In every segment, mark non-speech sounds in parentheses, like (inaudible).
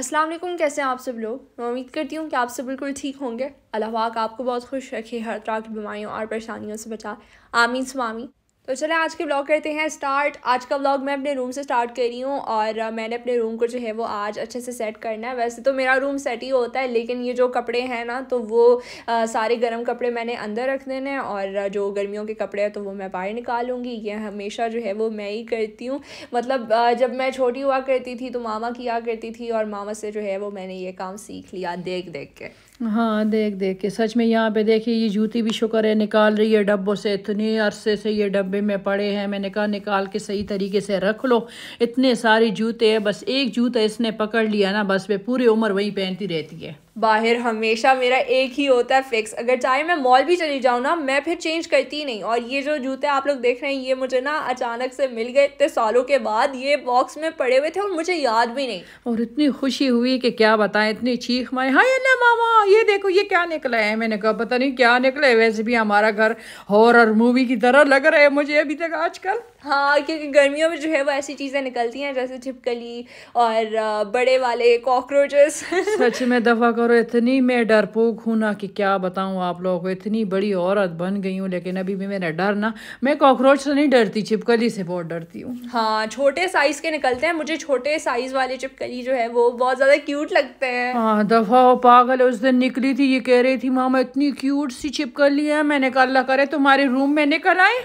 अस्सलाम वालेकुम कैसे हैं आप सब लोग मैं उम्मीद करती हूँ कि आप सब बिल्कुल ठीक होंगे अल्लाह पाक आपको बहुत खुश रखे हर तरह की बीमारियों और परेशानियों से बचा आमीन सुमामी तो चले आज के ब्लॉग करते हैं स्टार्ट आज का ब्लॉग मैं अपने रूम से स्टार्ट कर रही हूँ और मैंने अपने रूम को जो है वो आज अच्छे से सेट करना है वैसे तो मेरा रूम सेट ही होता है लेकिन ये जो कपड़े हैं ना तो वो आ, सारे गर्म कपड़े मैंने अंदर रख देने हैं और जो गर्मियों के कपड़े हैं तो वो मैं बाहर निकालूंगी ये हमेशा जो है वो मैं ही करती हूँ मतलब आ, जब मैं छोटी हुआ करती थी तो मामा किया करती थी और मामा से जो है वो मैंने ये काम सीख लिया देख देख के हाँ देख देख के सच में यहाँ पे देखिए ये जूती भी शुक्र है निकाल रही है डब्बों से इतने अरसे से ये डब्बे में पड़े हैं मैंने कहा निकाल के सही तरीके से रख लो इतने सारे जूते हैं बस एक जूता इसने पकड़ लिया ना बस वे पूरी उम्र वही पहनती रहती है बाहर हमेशा मेरा एक ही होता है फिक्स अगर चाहे मैं मॉल भी चली जाऊँ ना मैं फिर चेंज करती नहीं और ये जो जूते आप लोग देख रहे हैं ये मुझे ना अचानक से मिल गए इतने सालों के बाद ये बॉक्स में पड़े हुए थे और मुझे याद भी नहीं और इतनी खुशी हुई कि क्या बताएं इतनी चीख मारे हाँ अल्लाह मामा ये देखो ये क्या निकला है मैंने कहा पता नहीं क्या निकला है वैसे भी हमारा घर हॉर मूवी की तरह लग रहा है मुझे अभी तक आजकल हाँ क्योंकि गर्मियों में जो है वो ऐसी चीज़ें निकलती हैं जैसे छिपकली और बड़े वाले कॉकरोचेस सच में दफ़ा करो इतनी मैं डरपोक हूँ ना कि क्या बताऊँ आप लोगों को इतनी बड़ी औरत बन गई हूँ लेकिन अभी भी मेरा डर ना मैं कॉकरोच से नहीं डरती छिपकली से बहुत डरती हूँ हाँ छोटे साइज़ के निकलते हैं मुझे छोटे साइज़ वाले छिपकली जो है वो बहुत ज़्यादा क्यूट लगते हैं हाँ दफ़ा वो पागल उस दिन निकली थी ये कह रही थी मामा इतनी क्यूट सी छिपकली है मैंने कहा अल्लाह करे तुम्हारे रूम में निकल आए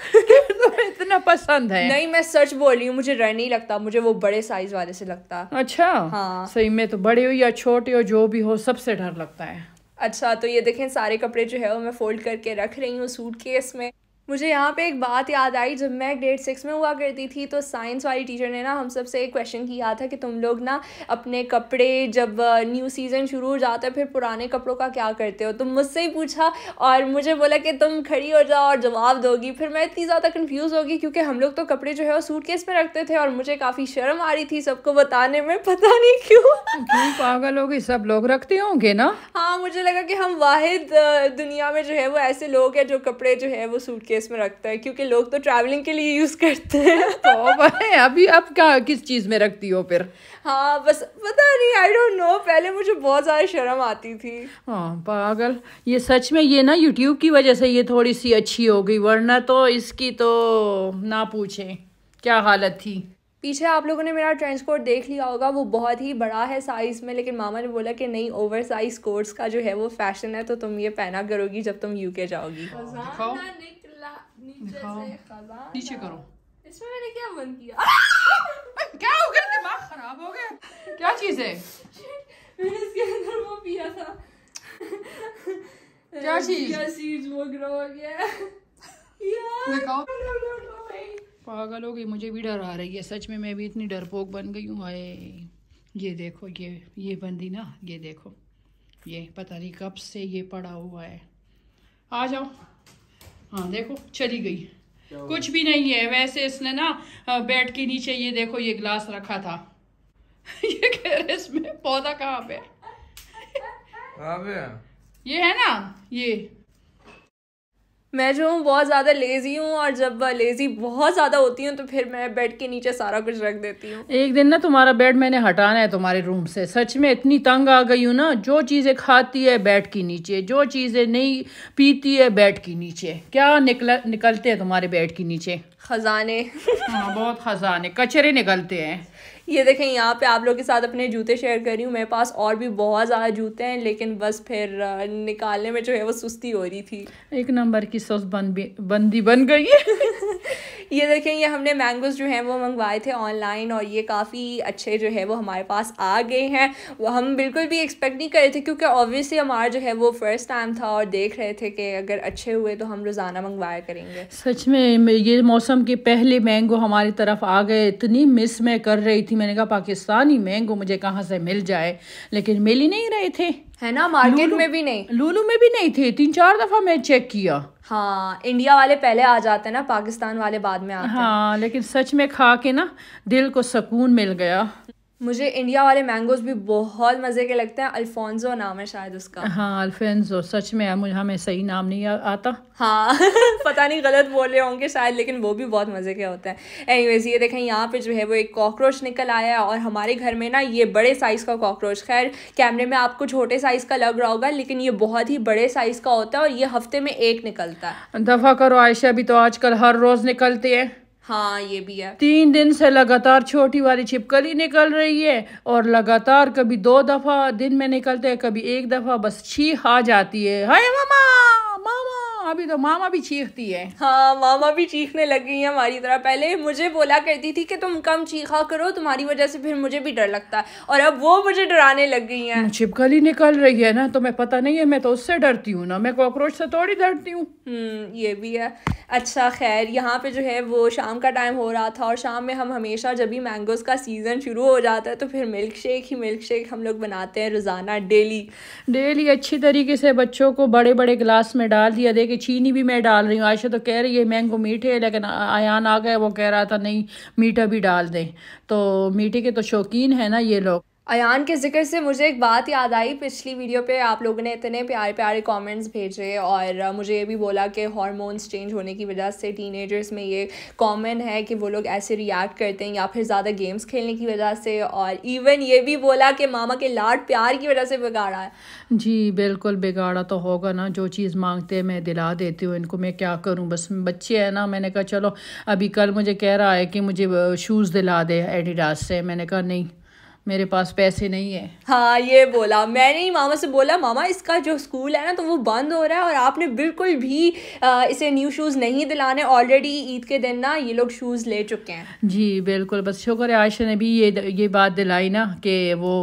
इतना पसंद पसंद है नहीं मैं सच बोल रही हूँ मुझे डर नहीं लगता मुझे वो बड़े साइज वाले से लगता अच्छा हाँ सही में तो बड़े हो या छोटे हो जो भी हो सबसे डर लगता है अच्छा तो ये देखें सारे कपड़े जो है वो मैं फोल्ड करके रख रही हूँ सूट केस में मुझे यहाँ पे एक बात याद आई जब मैं ग्रेड सिक्स में हुआ करती थी तो साइंस वाली टीचर ने ना हम सब से एक क्वेश्चन किया था कि तुम लोग ना अपने कपड़े जब न्यू uh, सीज़न शुरू हो जाता है फिर पुराने कपड़ों का क्या करते हो तुम तो मुझसे ही पूछा और मुझे बोला कि तुम खड़ी हो जाओ और जवाब दोगी फिर मैं इतनी ज़्यादा कन्फ्यूज़ होगी क्योंकि हम लोग तो कपड़े जो है वो सूट केस रखते थे और मुझे काफ़ी शर्म आ रही थी सबको बताने में पता नहीं क्यों पागल होगी सब लोग रखते होंगे ना हाँ मुझे लगा कि हम वाहिद uh, दुनिया में जो है वो ऐसे लोग हैं जो कपड़े जो है वो सूट केस प्लेस में रखता है क्योंकि लोग तो ट्रैवलिंग के लिए यूज़ करते हैं (laughs) तो भाई अभी आप क्या किस चीज़ में रखती हो फिर हाँ बस पता नहीं आई डोंट नो पहले मुझे बहुत ज़्यादा शर्म आती थी हाँ पागल ये सच में ये ना यूट्यूब की वजह से ये थोड़ी सी अच्छी हो गई वरना तो इसकी तो ना पूछें क्या हालत थी पीछे आप लोगों ने मेरा ट्रेंच कोट देख लिया होगा वो बहुत ही बड़ा है साइज़ में लेकिन मामा ने बोला कि नहीं ओवर साइज कोट्स का जो है वो फैशन है तो तुम ये पहना करोगी जब तुम यूके जाओगी नीचे करो इसमें मैंने क्या बंद किया (laughs) क्या हो गया दिमाग खराब हो गया क्या चीज है मैंने इसके अंदर वो पिया था क्या चीज सीड्स वो ग्रो हो गया पागल हो गई मुझे भी डर आ रही है सच में मैं भी इतनी डरपोक बन गई हूँ हाय ये देखो ये ये बंदी ना ये देखो ये पता नहीं कब से ये पड़ा हुआ है आ जाओ हाँ देखो चली गई कुछ भी नहीं है वैसे इसने ना बेड के नीचे ये देखो ये गिलास रखा था (laughs) ये कह रहे इसमें पौधा कहाँ पे ये है ना ये मैं जो हूँ बहुत ज़्यादा लेज़ी हूँ और जब लेज़ी बहुत ज़्यादा होती हूँ तो फिर मैं बेड के नीचे सारा कुछ रख देती हूँ एक दिन ना तुम्हारा बेड मैंने हटाना है तुम्हारे रूम से सच में इतनी तंग आ गई हूँ ना जो चीज़ें खाती है बेड के नीचे जो चीज़ें नहीं पीती है बेड के नीचे क्या निकल निकलते हैं तुम्हारे बेड के नीचे खजाने हाँ बहुत खजाने कचरे निकलते हैं ये देखें यहाँ पे आप लोग के साथ अपने जूते शेयर कर रही हूँ मेरे पास और भी बहुत ज़्यादा जूते हैं लेकिन बस फिर निकालने में जो है वो सुस्ती हो रही थी एक नंबर की सोच बंदी बंदी बन गई है ये देखें ये हमने मैंगोज़ जो हैं वो मंगवाए थे ऑनलाइन और ये काफ़ी अच्छे जो है वो हमारे पास आ गए हैं वो हम बिल्कुल भी एक्सपेक्ट नहीं कर रहे थे क्योंकि ऑब्वियसली हमारा जो है वो फर्स्ट टाइम था और देख रहे थे कि अगर अच्छे हुए तो हम रोज़ाना मंगवाया करेंगे सच में ये मौसम के पहले मैंगो हमारी तरफ आ गए इतनी मिस मैं कर रही थी मैंने कहा पाकिस्तानी मैंगो मुझे कहाँ से मिल जाए लेकिन मिल ही नहीं रहे थे है ना मार्केट में भी नहीं लूलू में भी नहीं थे तीन चार दफा मैं चेक किया हाँ इंडिया वाले पहले आ जाते हैं ना पाकिस्तान वाले बाद में आते हैं हाँ लेकिन सच में खा के ना दिल को सुकून मिल गया मुझे इंडिया वाले मैंगोज भी बहुत मज़े के लगते हैं अल्फोंजो नाम है शायद उसका हाँ अल्फेंजो सच में मुझे हमें सही नाम नहीं आ, आता हाँ (laughs) पता नहीं गलत बोल रहे होंगे शायद लेकिन वो भी बहुत मज़े के होते हैं एनीवेज ये देखें यहाँ पे जो है वो एक कॉकरोच निकल आया है और हमारे घर में ना ये बड़े साइज़ का कॉकरोच खैर कैमरे में आपको छोटे साइज़ का लग रहा होगा लेकिन ये बहुत ही बड़े साइज़ का होता है और ये हफ्ते में एक निकलता है दफ़ा करो आयशा भी तो आजकल हर रोज़ निकलती है हाँ ये भी है तीन दिन से लगातार छोटी वाली छिपकली निकल रही है और लगातार कभी दो दफ़ा दिन में निकलते हैं कभी एक दफ़ा बस छी आ जाती है हाय मामा मामा भी तो मामा भी चीखती है हाँ मामा भी चीखने लग गई है हमारी तरह पहले मुझे बोला करती थी कि तुम कम चीखा करो तुम्हारी वजह से फिर मुझे भी डर लगता है और अब वो मुझे डराने लग गई है हम्म, छिपकली निकल रही है ना तो मैं पता नहीं है मैं तो उससे डरती हूँ ना मैं कॉकरोच से थोड़ी डरती हूँ हम्म, ये भी है अच्छा खैर यहाँ पे जो है वो शाम का टाइम हो रहा था और शाम में हम हमेशा जब भी मैंगोज़ का सीज़न शुरू हो जाता है तो फिर मिल्क शेक ही मिल्क शेक हम लोग बनाते हैं रोज़ाना डेली डेली अच्छी तरीके से बच्चों को बड़े बड़े ग्लास में डाल दिया देखिए चीनी भी मैं डाल रही हूँ आयशा तो कह रही है मैंगो मीठे है लेकिन आयान आ गए वो कह रहा था नहीं मीठा भी डाल दें तो मीठे के तो शौकीन है ना ये लोग अयान के जिक्र से मुझे एक बात याद आई पिछली वीडियो पे आप लोगों ने इतने प्यारे प्यारे कमेंट्स भेजे और मुझे ये भी बोला कि हार्मोन्स चेंज होने की वजह से टीनेजर्स में ये कॉमन है कि वो लोग ऐसे रिएक्ट करते हैं या फिर ज़्यादा गेम्स खेलने की वजह से और इवन ये भी बोला कि मामा के लाड प्यार की वजह से बिगाड़ा है जी बिल्कुल बिगाड़ा तो होगा ना जो चीज़ मांगते हैं मैं दिला देती हूँ इनको मैं क्या करूँ बस बच्चे हैं ना मैंने कहा चलो अभी कल मुझे कह रहा है कि मुझे शूज़ दिला दे एडिडास से मैंने कहा नहीं मेरे पास पैसे नहीं है हाँ ये बोला मैंने ही मामा से बोला मामा इसका जो स्कूल है ना तो वो बंद हो रहा है और आपने बिल्कुल भी आ, इसे न्यू शूज़ नहीं दिलाने ऑलरेडी ईद के दिन ना ये लोग शूज़ ले चुके हैं जी बिल्कुल बस शुक्र है आयशा ने भी ये ये बात दिलाई ना कि वो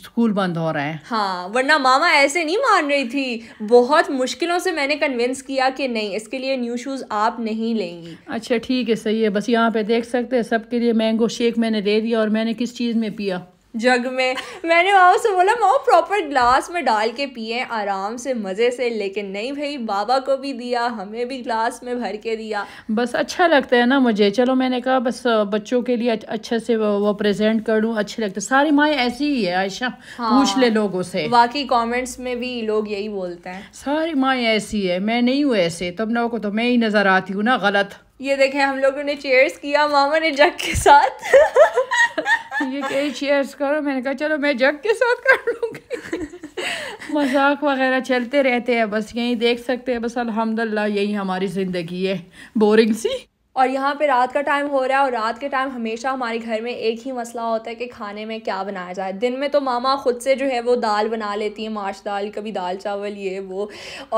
स्कूल बंद हो रहा है हाँ वरना मामा ऐसे नहीं मान रही थी बहुत मुश्किलों से मैंने कन्विंस किया कि नहीं इसके लिए न्यू शूज़ आप नहीं लेंगी अच्छा ठीक है सही है बस यहाँ पे देख सकते हैं सबके लिए मैंगो शेक मैंने दे दिया और मैंने किस चीज़ में पिया जग में मैंने माओ से बोला माओ प्रॉपर ग्लास में डाल के पिए आराम से मज़े से लेकिन नहीं भाई बाबा को भी दिया हमें भी ग्लास में भर के दिया बस अच्छा लगता है ना मुझे चलो मैंने कहा बस बच्चों के लिए अच्छे से वो, वो प्रेजेंट कर अच्छे लगते सारी माएँ ऐसी ही है आयशा हाँ, पूछ ले लोगों से बाकी कॉमेंट्स में भी लोग यही बोलते हैं सारी माएँ ऐसी है मैं नहीं हूँ ऐसे तुम लोगों को तो मैं ही नज़र आती हूँ ना गलत ये देखें हम लोगों ने चेयर्स किया मामा ने जग के साथ ये कई चेयर्स करो मैंने कहा चलो मैं जग के साथ कर लूँगी मजाक वगैरह चलते रहते हैं बस यहीं देख सकते हैं बस अल्हम्दुलिल्लाह यही हमारी ज़िंदगी है बोरिंग सी और यहाँ पे रात का टाइम हो रहा है और रात के टाइम हमेशा हमारे घर में एक ही मसला होता है कि खाने में क्या बनाया जाए दिन में तो मामा ख़ुद से जो है वो दाल बना लेती हैं माश दाल कभी दाल चावल ये वो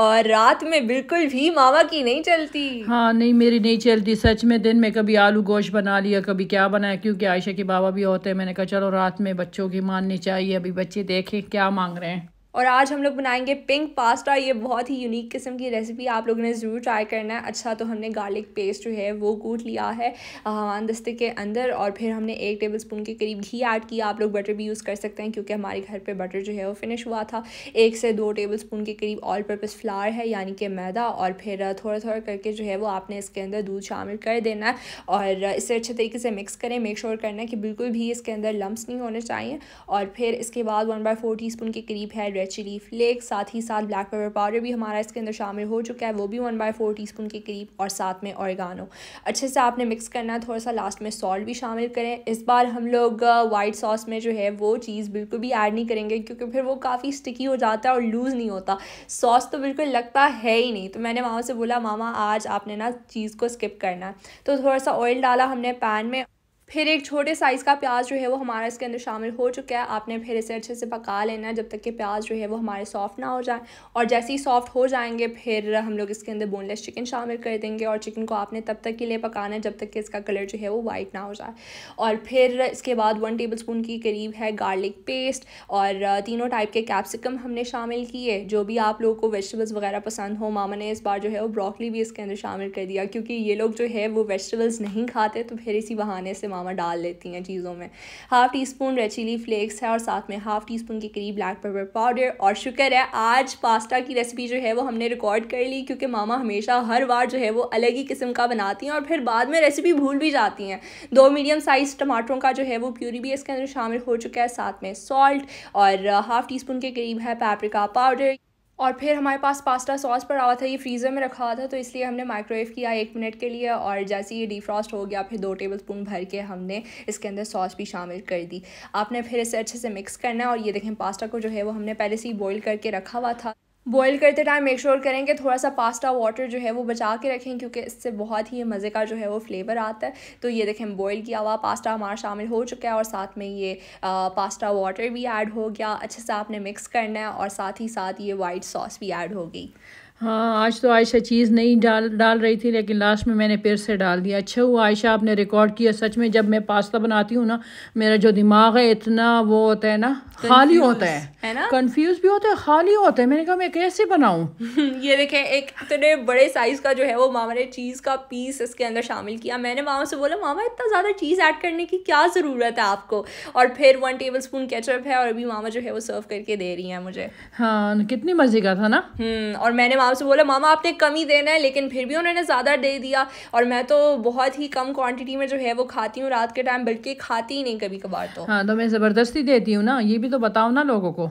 और रात में बिल्कुल भी मामा की नहीं चलती हाँ नहीं मेरी नहीं चलती सच में दिन में कभी आलू गोश्त बना लिया कभी क्या बनाया क्योंकि आयशा के बाबा भी होते हैं मैंने कहा चलो रात में बच्चों की माननी चाहिए अभी बच्चे देखें क्या मांग रहे हैं और आज हम लोग बनाएंगे पिंक पास्ता ये बहुत ही यूनिक किस्म की रेसिपी आप लोगों ने ज़रूर ट्राई करना है अच्छा तो हमने गार्लिक पेस्ट जो है वो कूट लिया है हवान दस्ते के अंदर और फिर हमने एक टेबल स्पून के करीब घी ऐड किया आप लोग बटर भी यूज़ कर सकते हैं क्योंकि हमारे घर पर बटर जो है वो फिनिश हुआ था एक से दो टेबल स्पून के करीब ऑल पर्पज़ फ्लार है यानी कि मैदा और फिर थोड़ा थोड़ा करके जो है वो आपने इसके अंदर दूध शामिल कर देना है और इसे अच्छे तरीके से मिक्स करें मेक श्योर करना है कि बिल्कुल भी इसके अंदर लम्ब नहीं होने चाहिए और फिर इसके बाद वन बाई फोर टी के करीब है रेड चिली फ्लेक्स साथ ही साथ ब्लैक पेपर पाउडर भी हमारा इसके अंदर शामिल हो चुका है वो भी one by four teaspoon के करीब और साथ में औरगानो अच्छे से आपने मिक्स करना है थोड़ा सा लास्ट में सॉल्ट भी शामिल करें इस बार हम लोग वाइट uh, सॉस में जो है वो चीज़ बिल्कुल भी ऐड नहीं करेंगे क्योंकि फिर वो काफ़ी स्टिकी हो जाता है और लूज़ नहीं होता सॉस तो बिल्कुल लगता है ही नहीं तो मैंने मामा से बोला मामा आज आपने ना चीज़ को स्किप करना है तो थोड़ा सा ऑयल डाला हमने पैन में फिर एक छोटे साइज़ का प्याज जो है वो हमारा इसके अंदर शामिल हो चुका है आपने फिर इसे अच्छे से पका लेना है जब तक कि प्याज जो है वो हमारे सॉफ्ट ना हो जाए और जैसे ही सॉफ्ट हो जाएंगे फिर हम लोग इसके अंदर बोनलेस चिकन शामिल कर देंगे और चिकन को आपने तब तक के लिए पकाना है जब तक कि इसका कलर जो है वो वाइट ना हो जाए और फिर इसके बाद वन टेबल स्पून के करीब है गार्लिक पेस्ट और तीनों टाइप के कैप्सिकम हमने शामिल किए जो भी आप लोगों को वेजिटेबल्स वगैरह पसंद हो मामा ने इस बार जो है वो ब्रॉकली भी इसके अंदर शामिल कर दिया क्योंकि ये लोग जो है वो वेजिटेबल्स नहीं खाते तो फिर इसी बहाने से मामा मामा डाल लेती हैं चीज़ों में half teaspoon red chilli flakes है और साथ में हाफ़ टी स्पून के करीब ब्लैक पेपर पाउडर और शुक्र है आज पास्ता की रेसिपी जो है वो हमने रिकॉर्ड कर ली क्योंकि मामा हमेशा हर बार जो है वो अलग ही किस्म का बनाती हैं और फिर बाद में रेसिपी भूल भी जाती हैं दो मीडियम साइज़ टमाटरों का जो है वो प्यूरी भी इसके अंदर शामिल हो चुका है साथ में सॉल्ट और हाफ़ टी स्पून के करीब है पेपरिका पाउडर और फिर हमारे पास पास्ता सॉस पड़ा हुआ था ये फ्रीज़र में रखा हुआ था तो इसलिए हमने माइक्रोवेव किया एक मिनट के लिए और जैसे ये डिफ्रॉस्ट हो गया फिर दो टेबल स्पून भर के हमने इसके अंदर सॉस भी शामिल कर दी आपने फिर इसे अच्छे से मिक्स करना है और ये देखें पास्ता को जो है वो हमने पहले से ही बॉयल करके रखा हुआ था बॉईल करते टाइम मेक श्योर करें कि थोड़ा सा पास्ता वाटर जो है वो बचा के रखें क्योंकि इससे बहुत ही मज़े का जो है वो फ्लेवर आता है तो ये देखें बॉईल किया हुआ पास्ता हमारा शामिल हो चुका है और साथ में ये आ, पास्ता वाटर भी ऐड हो गया अच्छे से आपने मिक्स करना है और साथ ही साथ ये वाइट सॉस भी ऐड हो गई हाँ आज तो आयशा चीज़ नहीं डाल डाल रही थी लेकिन लास्ट में मैंने फिर से डाल दिया अच्छा हुआ आयशा आपने रिकॉर्ड किया सच में जब मैं पास्ता बनाती हूँ ना मेरा जो दिमाग है इतना वो होता है ना खाली होता है कंफ्यूज भी होता है खाली होता है मैंने कहा मैं कैसे बनाऊँ (laughs) ये देखें एक इतने बड़े साइज़ का जो है वो मामा ने चीज़ का पीस इसके अंदर शामिल किया मैंने मामा से बोला मामा इतना ज़्यादा चीज़ ऐड करने की क्या ज़रूरत है आपको और फिर वन टेबल स्पून केचअप है और अभी मामा जो है वो सर्व करके दे रही हैं मुझे हाँ कितनी मज़े का था ना हम्म, और मैंने से बोला मामा आपने कम ही देना है लेकिन फिर भी उन्होंने ज़्यादा दे दिया और मैं तो बहुत ही कम क्वांटिटी में जो है वो खाती हूँ रात के टाइम बल्कि खाती ही नहीं कभी कभार तो हाँ तो मैं ज़बरदस्ती देती हूँ ना ये भी तो बताओ ना लोगों को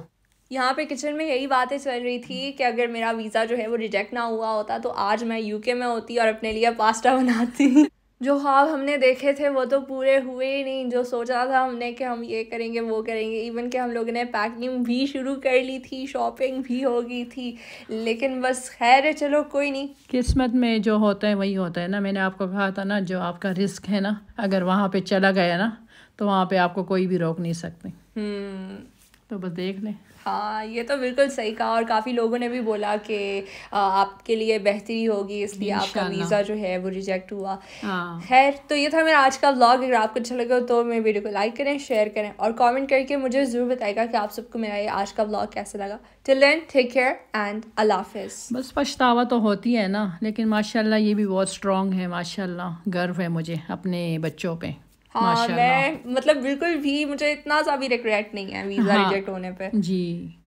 यहाँ पे किचन में यही बातें चल रही थी कि अगर मेरा वीज़ा जो है वो रिजेक्ट ना हुआ होता तो आज मैं यूके में होती और अपने लिए पास्ता बनाती जो ख्वाब हमने देखे थे वो तो पूरे हुए ही नहीं जो सोचा था हमने कि हम ये करेंगे वो करेंगे इवन कि हम लोगों ने पैकिंग भी शुरू कर ली थी शॉपिंग भी हो गई थी लेकिन बस खैर है चलो कोई नहीं किस्मत में जो होता है वही होता है ना मैंने आपको कहा था ना जो आपका रिस्क है ना अगर वहाँ पे चला गया ना तो वहाँ पे आपको कोई भी रोक नहीं सकते हम्म। तो बस देख लें हाँ ये तो बिल्कुल सही कहा और काफ़ी लोगों ने भी बोला कि आपके लिए बेहतरी होगी इसलिए आपका वीज़ा जो है वो रिजेक्ट हुआ हाँ। खैर तो ये था मेरा आज का व्लॉग अगर आपको अच्छा लगे तो मेरे वीडियो को लाइक करें शेयर करें और कमेंट करके मुझे ज़रूर बताएगा कि आप सबको मेरा ये आज का व्लॉग कैसा लगा till then take care and अल्लाह हाफिज़ बस पछतावा तो होती है ना लेकिन माशाल्लाह ये भी बहुत स्ट्रॉन्ग है माशाल्लाह गर्व है मुझे अपने बच्चों पर हाँ मैं मतलब बिल्कुल भी मुझे इतना सा भी रिग्रेट नहीं है वीजा हाँ, रिजेक्ट होने पे जी